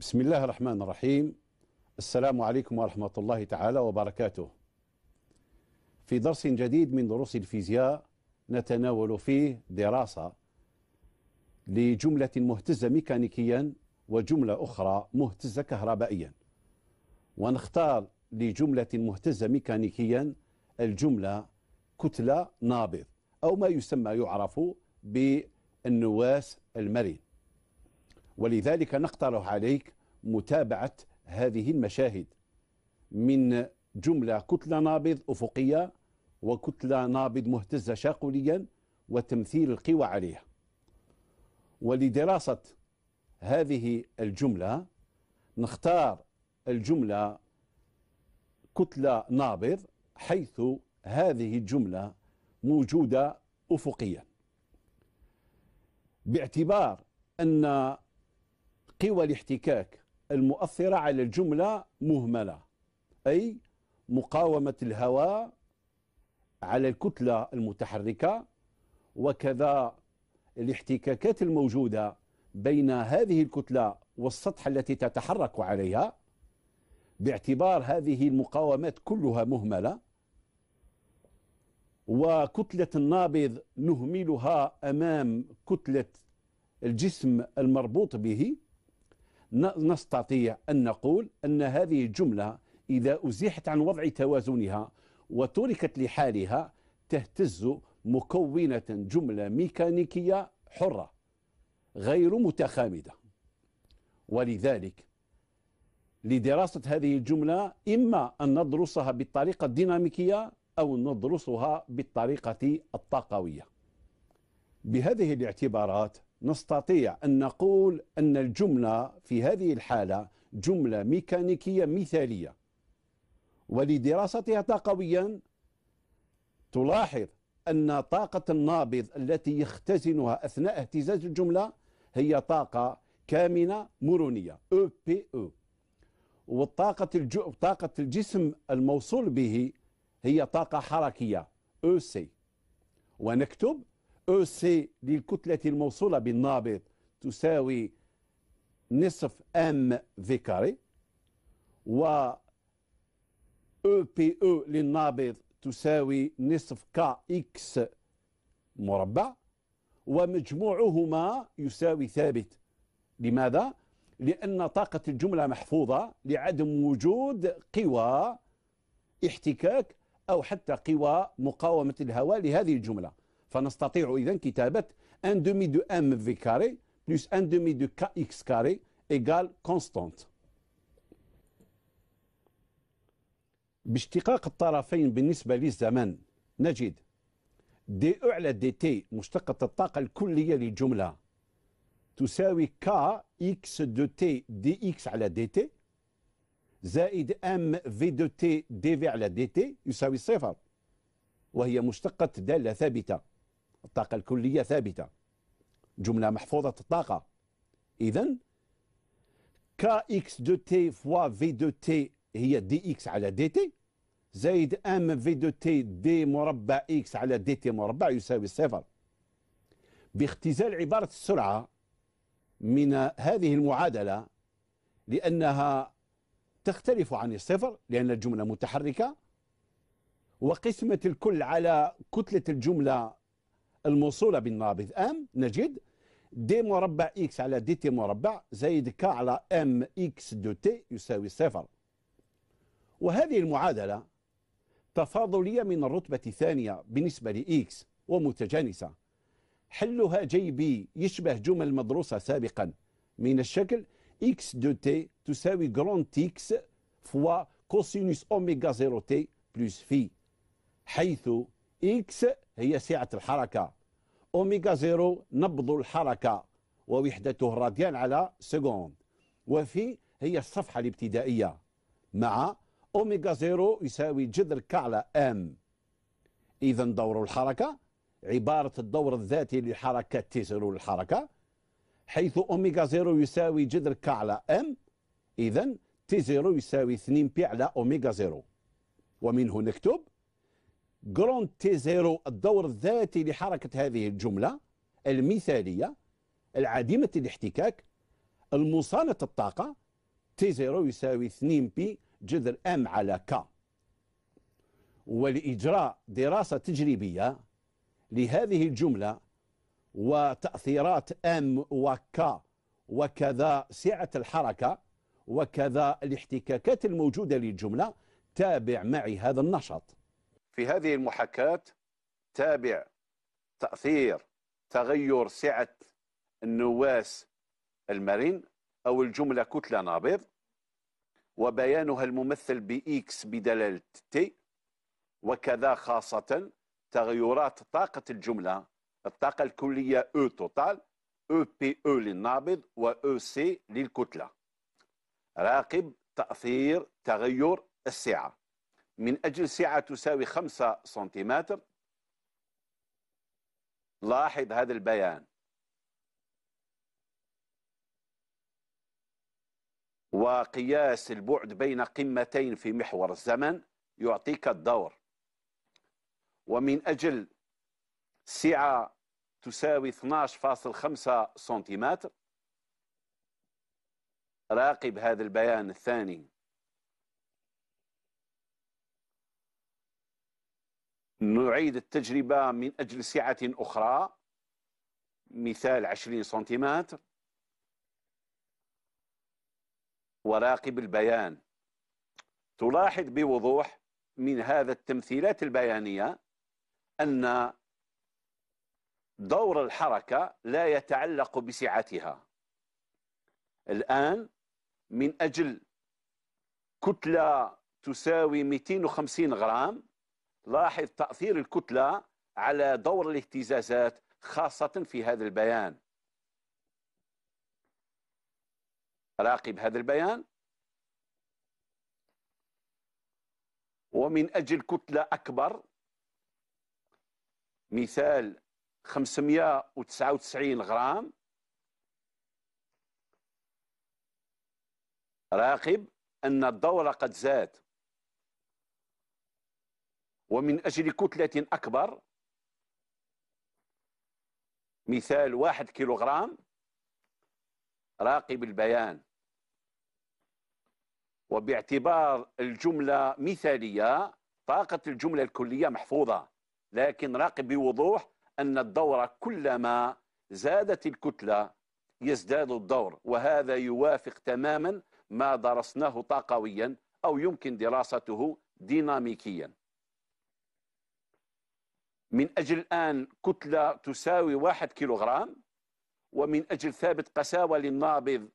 بسم الله الرحمن الرحيم السلام عليكم ورحمة الله تعالى وبركاته في درس جديد من دروس الفيزياء نتناول فيه دراسة لجملة مهتزة ميكانيكيا وجملة أخرى مهتزة كهربائيا ونختار لجملة مهتزة ميكانيكيا الجملة كتلة نابض أو ما يسمى يعرف بالنواس المرن ولذلك نقترح عليك متابعة هذه المشاهد من جملة كتلة نابض أفقية وكتلة نابض مهتزة شاقوليا وتمثيل القوى عليها ولدراسة هذه الجملة نختار الجملة كتلة نابض حيث هذه الجملة موجودة أفقيا باعتبار أن قوى الاحتكاك المؤثرة على الجملة مهملة أي مقاومة الهواء على الكتلة المتحركة وكذا الاحتكاكات الموجودة بين هذه الكتلة والسطح التي تتحرك عليها باعتبار هذه المقاومات كلها مهملة وكتلة النابض نهملها أمام كتلة الجسم المربوط به نستطيع أن نقول أن هذه الجملة إذا أزيحت عن وضع توازنها وتركت لحالها تهتز مكونة جملة ميكانيكية حرة غير متخامدة ولذلك لدراسة هذه الجملة إما أن ندرسها بالطريقة الديناميكية أو ندرسها بالطريقة الطاقوية بهذه الاعتبارات نستطيع أن نقول أن الجملة في هذه الحالة جملة ميكانيكية مثالية ولدراستها طاقويا تلاحظ أن طاقة النابض التي يختزنها أثناء اهتزاز الجملة هي طاقة كامنة مرونية أو e بي أو e. والطاقة طاقة الجسم الموصول به هي طاقة حركية أو e سي ونكتب او سي للكتلة الموصولة بالنابض تساوي نصف ام في كاري و او بي او للنابض تساوي نصف كا اكس مربع ومجموعهما يساوي ثابت لماذا؟ لأن طاقة الجملة محفوظة لعدم وجود قوى احتكاك أو حتى قوى مقاومة الهواء لهذه الجملة فنستطيع إذا كتابة ان دومي دو ام في كاري بلس ان دومي دو كا اكس كاري ايكال كونستانت باشتقاق الطرفين بالنسبة للزمن نجد دي او على دي تي مشتقة الطاقة الكلية للجملة تساوي كا اكس دو تي دي اكس على دي تي زائد ام في دو تي دي في على دي تي يساوي صفر وهي مشتقة دالة ثابتة الطاقة الكلية ثابتة جملة محفوظة الطاقة إذا إكس دو تي فوا في دو تي هي دي اكس على دي تي زائد ام في دو تي دي مربع اكس على دي تي مربع يساوي صفر باختزال عبارة السرعة من هذه المعادلة لأنها تختلف عن الصفر لأن الجملة متحركة وقسمة الكل على كتلة الجملة الموصولة بالنابض ام نجد دي مربع اكس على دي تي مربع زائد ك على ام اكس دو تي يساوي صفر وهذه المعادلة تفاضلية من الرتبة الثانية بالنسبة لإكس ومتجانسة حلها جي بي يشبه جمل مدروسة سابقا من الشكل إكس دو تي تساوي جراند إكس فوا كوسينوس أوميغا زيرو تي بلس في حيث إكس هي سعة الحركة أوميغا زيرو نبض الحركة ووحدته راديان على سكوند وفي هي الصفحة الابتدائية مع أوميغا زيرو يساوي جذر ك على ام إذا دور الحركة عبارة الدور الذاتي لحركة تي زيرو للحركة حيث أوميغا زيرو يساوي جذر ك على ام إذا تي زيرو يساوي 2 بي على أوميغا زيرو ومنه نكتب جروند تي زيرو الدور الذاتي لحركة هذه الجملة المثالية العديمة الاحتكاك المصانة الطاقة تي زيرو يساوي 2 بي جذر ام على ك ولإجراء دراسة تجريبية لهذه الجملة وتأثيرات ام وك وكذا سعة الحركة وكذا الاحتكاكات الموجودة للجملة تابع معي هذا النشاط في هذه المحاكاة تابع تأثير تغير سعة النواس المرن أو الجملة كتلة نابض وبيانها الممثل بإكس بدلالة تي وكذا خاصة تغيرات طاقة الجملة الطاقة الكلية أو توتال أو بي أو للنابض و أو e سي للكتلة راقب تأثير تغير السعة من أجل سعة تساوي 5 سنتيمتر لاحظ هذا البيان وقياس البعد بين قمتين في محور الزمن يعطيك الدور ومن أجل سعة تساوي 12.5 سنتيمتر راقب هذا البيان الثاني نعيد التجربة من أجل سعة أخرى مثال 20 سنتيمتر وراقب البيان تلاحظ بوضوح من هذا التمثيلات البيانية أن دور الحركة لا يتعلق بسعتها الآن من أجل كتلة تساوي 250 غرام لاحظ تأثير الكتلة على دور الاهتزازات خاصة في هذا البيان راقب هذا البيان ومن أجل كتلة أكبر مثال 599 غرام راقب أن الدورة قد زاد ومن أجل كتلة أكبر مثال واحد كيلوغرام راقب البيان وباعتبار الجملة مثالية طاقة الجملة الكلية محفوظة لكن راقب بوضوح أن الدورة كلما زادت الكتلة يزداد الدور وهذا يوافق تماما ما درسناه طاقويا أو يمكن دراسته ديناميكيا من أجل الآن كتلة تساوي واحد كيلوغرام ومن أجل ثابت قساوة للنابض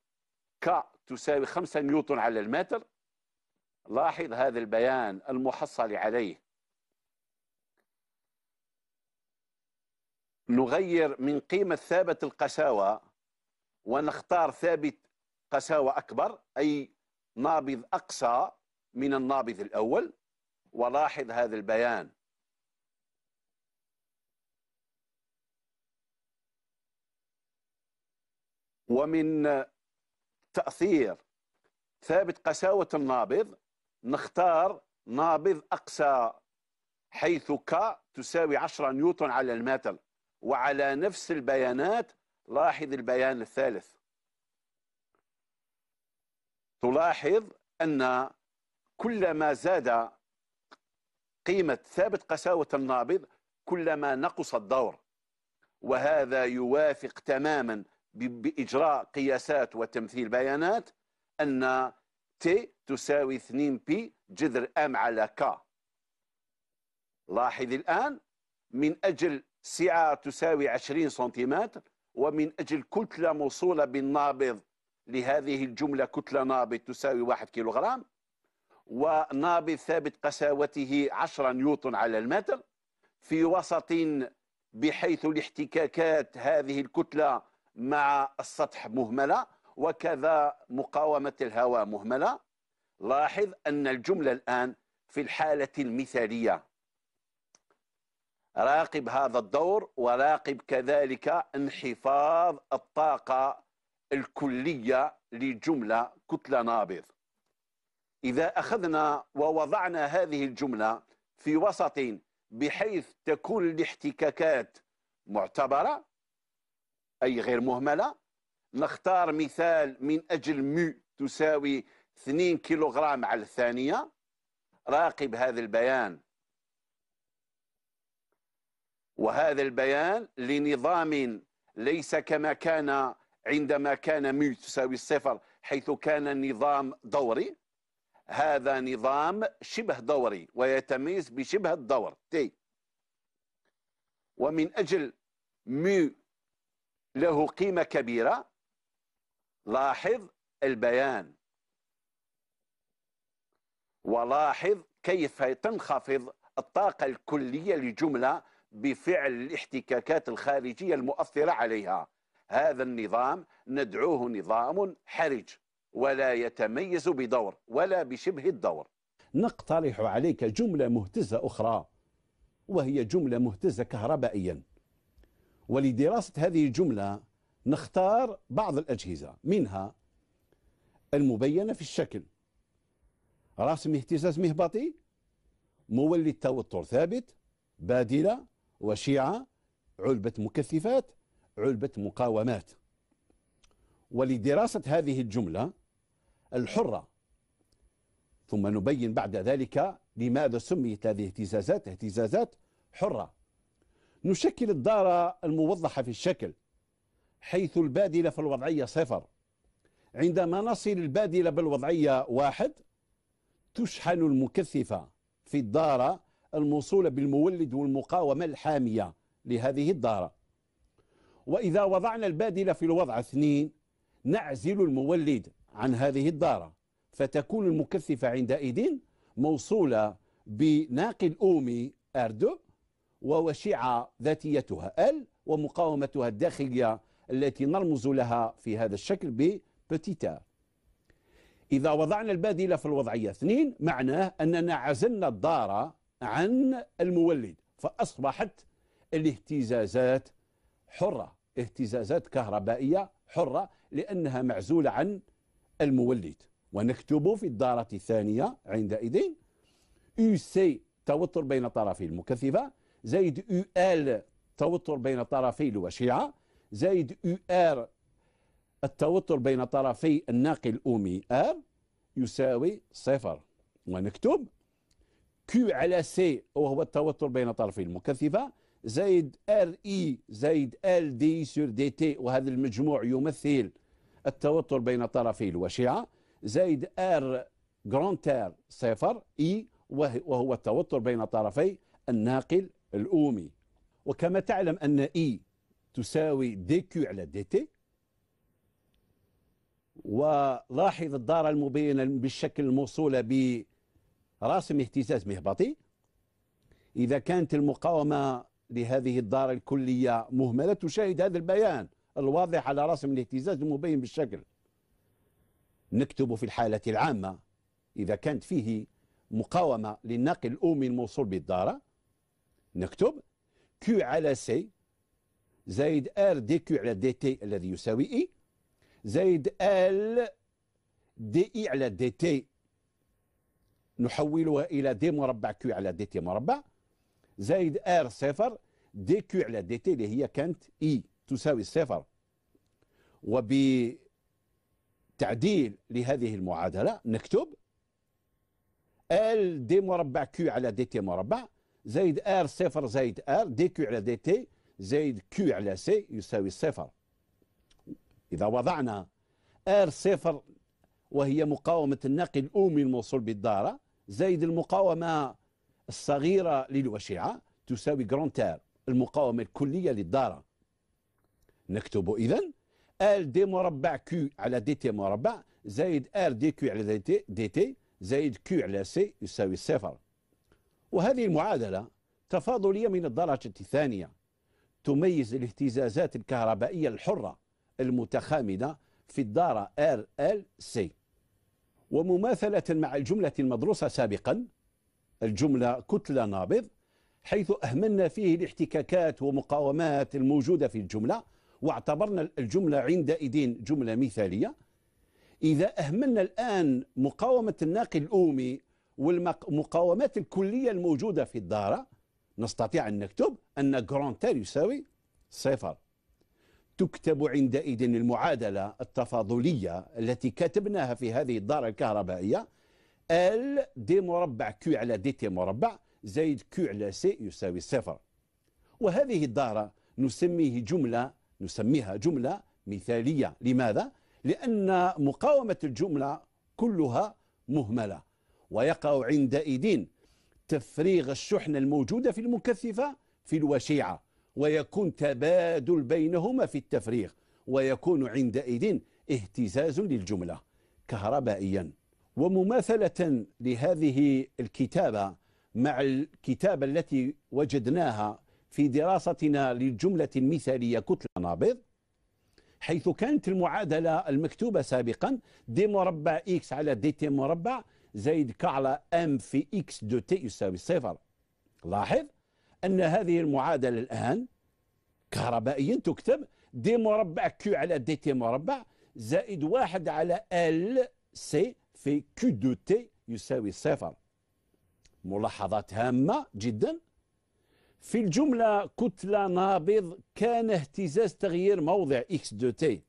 ك تساوي خمسة نيوتن على المتر لاحظ هذا البيان المحصل عليه نغير من قيمة ثابت القساوة ونختار ثابت قساوة أكبر أي نابض أقصى من النابض الأول ولاحظ هذا البيان ومن تأثير ثابت قساوة النابض نختار نابض أقسى حيث ك تساوي 10 نيوتن على المتر وعلى نفس البيانات لاحظ البيان الثالث تلاحظ أن كلما زاد قيمة ثابت قساوة النابض كلما نقص الدور وهذا يوافق تماما باجراء قياسات وتمثيل بيانات ان تي تساوي 2 بي جذر ام على ك لاحظ الان من اجل سعه تساوي 20 سنتيمتر ومن اجل كتله موصوله بالنابض لهذه الجمله كتله نابض تساوي 1 كيلوغرام ونابض ثابت قساوته 10 نيوتن على المتر في وسط بحيث الاحتكاكات هذه الكتله مع السطح مهملة وكذا مقاومة الهواء مهملة لاحظ أن الجملة الآن في الحالة المثالية راقب هذا الدور وراقب كذلك انحفاظ الطاقة الكلية لجملة كتلة نابض إذا أخذنا ووضعنا هذه الجملة في وسط بحيث تكون الاحتكاكات معتبرة أي غير مهملة نختار مثال من أجل مو تساوي 2 كيلوغرام على الثانية راقب هذا البيان وهذا البيان لنظام ليس كما كان عندما كان مو تساوي الصفر حيث كان نظام دوري هذا نظام شبه دوري ويتميز بشبه الدور تي طيب. ومن أجل مو له قيمة كبيرة لاحظ البيان ولاحظ كيف تنخفض الطاقة الكلية لجملة بفعل الاحتكاكات الخارجية المؤثرة عليها هذا النظام ندعوه نظام حرج ولا يتميز بدور ولا بشبه الدور نقترح عليك جملة مهتزة أخرى وهي جملة مهتزة كهربائيا ولدراسة هذه الجملة نختار بعض الأجهزة منها المبينة في الشكل راسم اهتزاز مهبطي مولد توتر ثابت بادلة وشيعة علبة مكثفات علبة مقاومات ولدراسة هذه الجملة الحرة ثم نبين بعد ذلك لماذا سميت هذه الاهتزازات اهتزازات حرة نشكل الدارة الموضحة في الشكل حيث البادلة في الوضعية صفر عندما نصل البادلة بالوضعية واحد تشحن المكثفة في الدارة الموصولة بالمولد والمقاومة الحامية لهذه الدارة وإذا وضعنا البادلة في الوضع اثنين نعزل المولد عن هذه الدارة فتكون المكثفة عندئذ موصولة بناقل أومي ووشع ذاتيتها ال ومقاومتها الداخلية التي نرمز لها في هذا الشكل ب بتيتا إذا وضعنا البادلة في الوضعية اثنين معناه أننا عزلنا الدار عن المولد فأصبحت الاهتزازات حرة اهتزازات كهربائية حرة لأنها معزولة عن المولد ونكتب في الدارة الثانية عندئذ يو سي توتر بين طرفي المكثفة زائد او ال توتر بين طرفي الوشيعة زائد او ار التوتر بين طرفي الناقل الأمي ار يساوي صفر ونكتب كيو على سي وهو التوتر بين طرفي المكثفة زائد ار اي زائد ال دي سور دي تي وهذا المجموع يمثل التوتر بين طرفي الوشيعة زائد ار جرونتير صفر اي وهو التوتر بين طرفي الناقل الأومي وكما تعلم أن إي تساوي دي كيو على دي تي ولاحظ الدارة المبينة بالشكل الموصولة براسم اهتزاز مهبطي إذا كانت المقاومة لهذه الدارة الكلية مهملة تشاهد هذا البيان الواضح على رسم الاهتزاز المبين بالشكل نكتب في الحالة العامة إذا كانت فيه مقاومة للنقل الأومي الموصول بالدارة نكتب Q على سي زائد R دي على دي تي الذي يساوي إي e. زائد L دي إي e على دي تي نحولها إلى دي مربع Q على دي تي مربع زائد R صفر دي على دي تي اللي هي كانت إي e تساوي صفر وبتعديل لهذه المعادلة نكتب L دي مربع Q على دي تي مربع زايد ار صفر زايد ار دي كيو على دي تي زايد كيو على سي يساوي صفر إذا وضعنا ار صفر وهي مقاومة النقل الأمي الموصول بالدارة زايد المقاومة الصغيرة للوشيعه تساوي جرون ار المقاومة الكلية للدارة نكتب إذا ال دي مربع كيو على دي تي مربع زايد ار دي كيو على دي تي, دي تي زايد كيو على سي يساوي صفر وهذه المعادلة تفاضلية من الدرجة الثانية تميز الاهتزازات الكهربائية الحرة المتخامدة في الدارة RLC ومماثلة مع الجملة المدروسة سابقا الجملة كتلة نابض حيث أهملنا فيه الاحتكاكات ومقاومات الموجودة في الجملة واعتبرنا الجملة عندئذ جملة مثالية إذا أهملنا الآن مقاومة الناقل الأومي والمقاومات الكلية الموجودة في الدارة نستطيع أن نكتب أن جران تير يساوي صفر تكتب عندئذ المعادلة التفاضلية التي كتبناها في هذه الدارة الكهربائية ال دي مربع كيو على دي تي مربع زائد كيو على سي يساوي صفر وهذه الدارة نسميه جملة نسميها جملة مثالية لماذا؟ لأن مقاومة الجملة كلها مهملة ويقع عندئذ تفريغ الشحنة الموجودة في المكثفة في الوشيعة ويكون تبادل بينهما في التفريغ ويكون عندئذ اهتزاز للجملة كهربائيا ومماثلة لهذه الكتابة مع الكتابة التي وجدناها في دراستنا للجملة المثالية كتلة نابض حيث كانت المعادلة المكتوبة سابقا دي مربع إكس على دي تي مربع زايد ك على ام في اكس دو تي يساوي صفر لاحظ أن هذه المعادلة الآن كهربائيا تكتب دي مربع كيو على دي تي مربع زائد واحد على ال سي في كيو دو تي يساوي صفر ملاحظات هامة جدا في الجملة كتلة نابض كان اهتزاز تغيير موضع اكس دو تي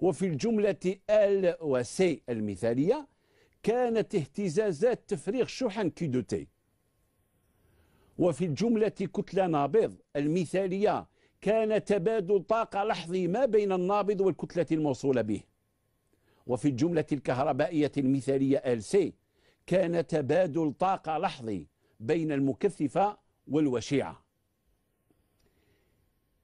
وفي الجملة ال وسي المثالية كانت اهتزازات تفريغ شحن كيدوتي وفي الجملة كتلة نابض المثالية كان تبادل طاقة لحظي ما بين النابض والكتلة الموصولة به وفي الجملة الكهربائية المثالية ال سي كان تبادل طاقة لحظي بين المكثفة والوشيعة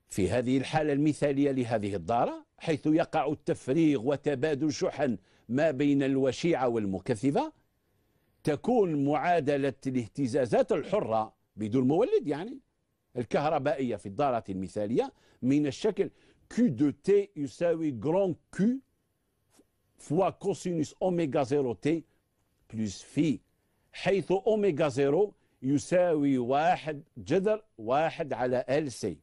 في هذه الحالة المثالية لهذه الدارة حيث يقع التفريغ وتبادل شحن ما بين الوشيعة والمكثفة تكون معادلة الاهتزازات الحرة بدون مولد يعني الكهربائية في الدارة المثالية من الشكل Q de T يساوي grand Q فوا كوسينوس أوميغا 0 T بلس في حيث أوميغا 0 يساوي واحد جذر واحد على ال سي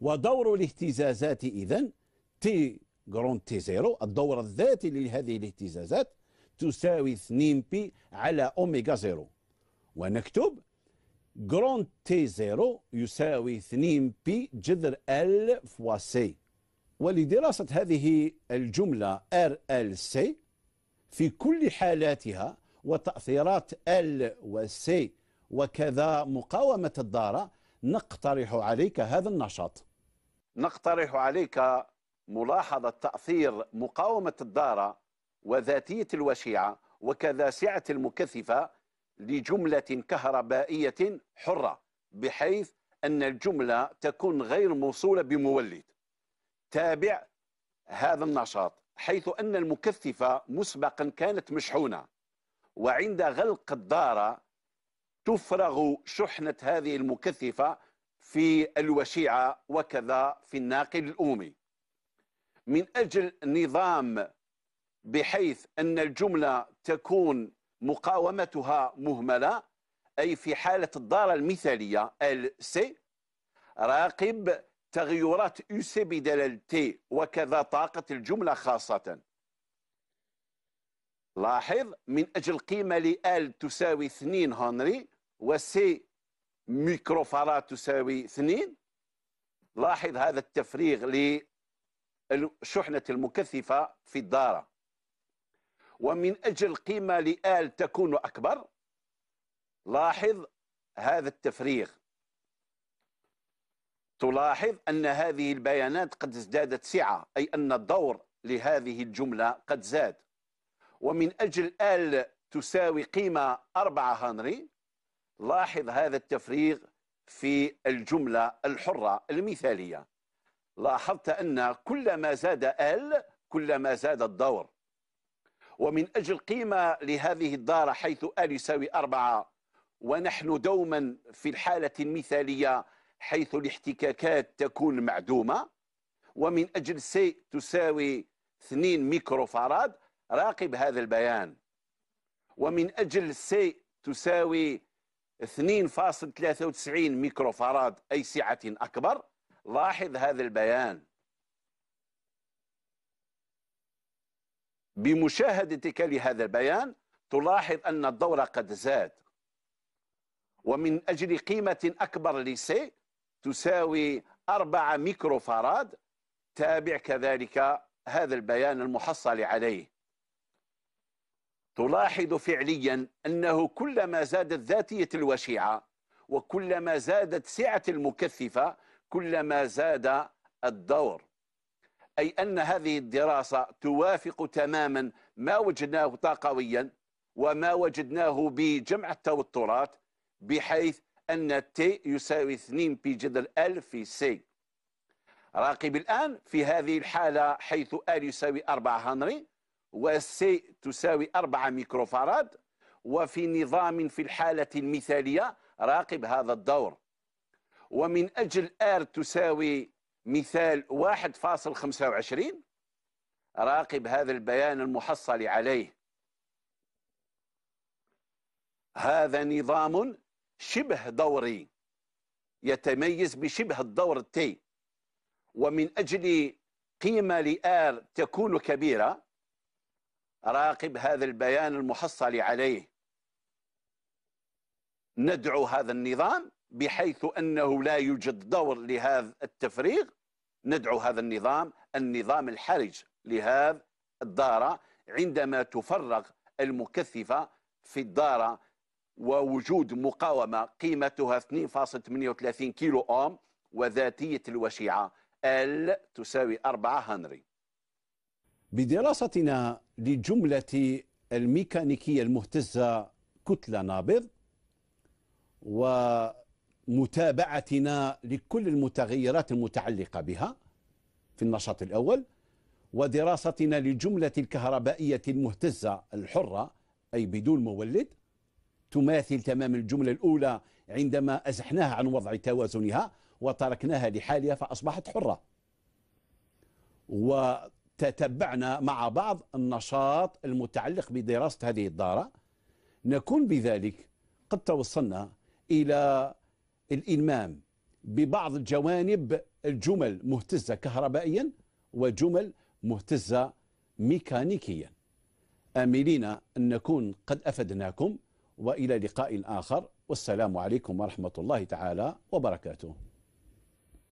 ودور الاهتزازات إذن تي جرون تي زيرو الدور الذاتي لهذه الاهتزازات تساوي 2 بي على أوميغا زيرو ونكتب جرون تي زيرو يساوي 2 بي جذر ال فوا سي ولدراسة هذه الجملة ار ال سي في كل حالاتها وتأثيرات ال و سي وكذا مقاومة الدارة نقترح عليك هذا النشاط نقترح عليك ملاحظة تأثير مقاومة الدارة وذاتية الوشيعة وكذا سعة المكثفة لجملة كهربائية حرة بحيث أن الجملة تكون غير موصولة بمولد تابع هذا النشاط حيث أن المكثفة مسبقا كانت مشحونة وعند غلق الدارة تفرغ شحنة هذه المكثفة في الوشيعة وكذا في الناقل الأومي من أجل نظام بحيث أن الجملة تكون مقاومتها مهملة أي في حالة الدارة المثالية سي راقب تغيرات يو سي بدلالة تي وكذا طاقة الجملة خاصة لاحظ من أجل قيمة لآل تساوي 2 هنري وسي ميكروفارات تساوي 2 لاحظ هذا التفريغ الشحنة المكثفة في الدارة ومن أجل قيمة لآل تكون أكبر لاحظ هذا التفريغ تلاحظ أن هذه البيانات قد ازدادت سعة أي أن الدور لهذه الجملة قد زاد ومن أجل آل تساوي قيمة 4 هنري لاحظ هذا التفريغ في الجملة الحرة المثالية لاحظت أن كلما زاد ال كلما زاد الدور ومن أجل قيمة لهذه الدارة حيث ال يساوي أربعة ونحن دوما في الحالة المثالية حيث الاحتكاكات تكون معدومة ومن أجل سي تساوي 2 ميكروفاراد راقب هذا البيان ومن أجل سي تساوي 2.93 ميكروفاراد أي سعة أكبر لاحظ هذا البيان بمشاهدتك لهذا البيان تلاحظ أن الدور قد زاد ومن أجل قيمة أكبر لسي تساوي أربعة ميكروفاراد تابع كذلك هذا البيان المحصل عليه تلاحظ فعليا أنه كلما زادت ذاتية الوشيعة وكلما زادت سعة المكثفة كلما زاد الدور أي أن هذه الدراسة توافق تماما ما وجدناه طاقويا وما وجدناه بجمع التوترات بحيث أن T يساوي 2 بي جدل L في C راقب الآن في هذه الحالة حيث L يساوي 4 هنري C تساوي 4 ميكروفاراد وفي نظام في الحالة المثالية راقب هذا الدور ومن أجل آر تساوي مثال 1.25 راقب هذا البيان المحصل عليه هذا نظام شبه دوري يتميز بشبه الدور التي ومن أجل قيمة لآر تكون كبيرة راقب هذا البيان المحصل عليه ندعو هذا النظام بحيث أنه لا يوجد دور لهذا التفريغ ندعو هذا النظام النظام الحرج لهذا الدارة عندما تفرغ المكثفة في الدارة ووجود مقاومة قيمتها 2.38 كيلو أوم وذاتية الوشيعة ال تساوي 4 هنري بدراستنا لجملة الميكانيكية المهتزة كتلة نابض و متابعتنا لكل المتغيرات المتعلقة بها في النشاط الأول ودراستنا للجملة الكهربائية المهتزة الحرة أي بدون مولد تماثل تمام الجملة الأولى عندما أزحناها عن وضع توازنها وتركناها لحالها فأصبحت حرة وتتبعنا مع بعض النشاط المتعلق بدراسة هذه الدارة نكون بذلك قد توصلنا إلى الإلمام ببعض الجوانب الجمل مهتزة كهربائيا وجمل مهتزة ميكانيكيا آملين أن نكون قد أفدناكم وإلى لقاء آخر والسلام عليكم ورحمة الله تعالى وبركاته